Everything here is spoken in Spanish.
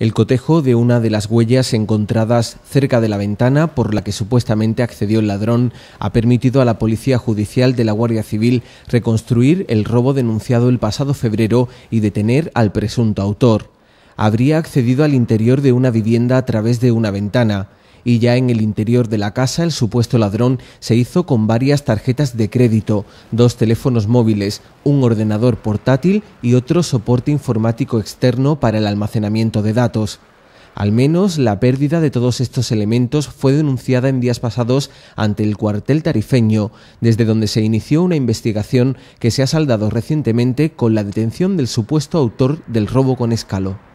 el cotejo de una de las huellas encontradas cerca de la ventana por la que supuestamente accedió el ladrón ha permitido a la Policía Judicial de la Guardia Civil reconstruir el robo denunciado el pasado febrero y detener al presunto autor. Habría accedido al interior de una vivienda a través de una ventana y ya en el interior de la casa el supuesto ladrón se hizo con varias tarjetas de crédito, dos teléfonos móviles, un ordenador portátil y otro soporte informático externo para el almacenamiento de datos. Al menos la pérdida de todos estos elementos fue denunciada en días pasados ante el cuartel tarifeño, desde donde se inició una investigación que se ha saldado recientemente con la detención del supuesto autor del robo con escalo.